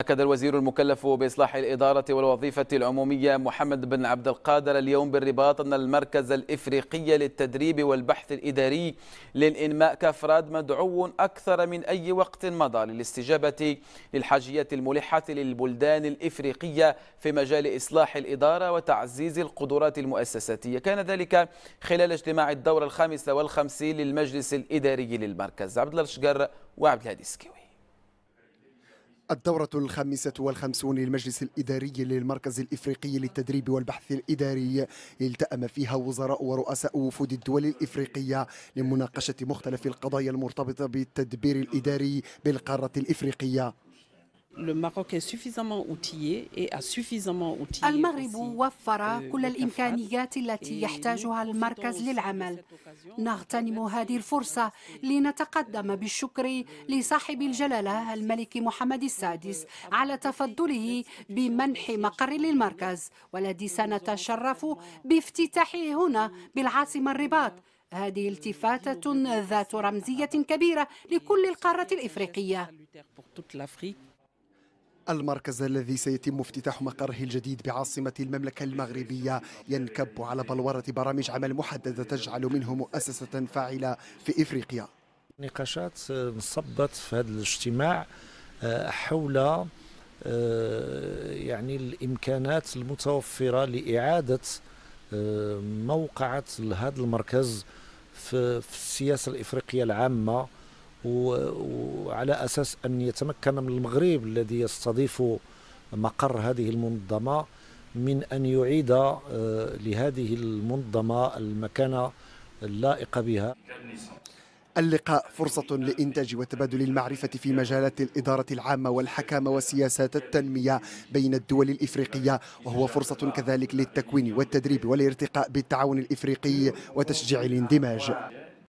أكد الوزير المكلف بإصلاح الإدارة والوظيفة العمومية محمد بن عبد القادر اليوم بالرباط أن المركز الإفريقي للتدريب والبحث الإداري للإنماء كأفراد مدعو أكثر من أي وقت مضى للاستجابة للحاجيات الملحة للبلدان الإفريقية في مجال إصلاح الإدارة وتعزيز القدرات المؤسساتية كان ذلك خلال اجتماع الدورة الخامسة والخمسين للمجلس الإداري للمركز عبد الله الشقر وعبد الهادي السكيوي الدورة الخامسة والخمسون للمجلس الإداري للمركز الإفريقي للتدريب والبحث الإداري التأم فيها وزراء ورؤساء وفود الدول الإفريقية لمناقشة مختلف القضايا المرتبطة بالتدبير الإداري بالقارة الإفريقية المغرب وفر euh, كل الإمكانيات التي يحتاجها المركز للعمل نغتنم هذه الفرصة لنتقدم بالشكر euh, لصاحب الجلالة الملك محمد السادس على تفضله بمنح مقر للمركز والذي سنتشرف بافتتاحه هنا بالعاصمة الرباط euh, هذه التفاتة ذات رمزية كبيرة لكل القارة الإفريقية المركز الذي سيتم افتتاح مقره الجديد بعاصمة المملكة المغربية ينكب على بلورة برامج عمل محددة تجعل منه مؤسسة فاعلة في إفريقيا نقاشات انصبت في هذا الاجتماع آه، حول آه، يعني الإمكانات المتوفرة لإعادة آه، موقعة هذا المركز في السياسة الإفريقية العامة وعلى أساس أن يتمكن من المغرب الذي يستضيف مقر هذه المنظمة من أن يعيد آه، لهذه المنظمة المكانة اللائقة بها اللقاء فرصة لإنتاج وتبادل المعرفة في مجالات الإدارة العامة والحكامة وسياسات التنمية بين الدول الإفريقية وهو فرصة كذلك للتكوين والتدريب والارتقاء بالتعاون الإفريقي وتشجيع الاندماج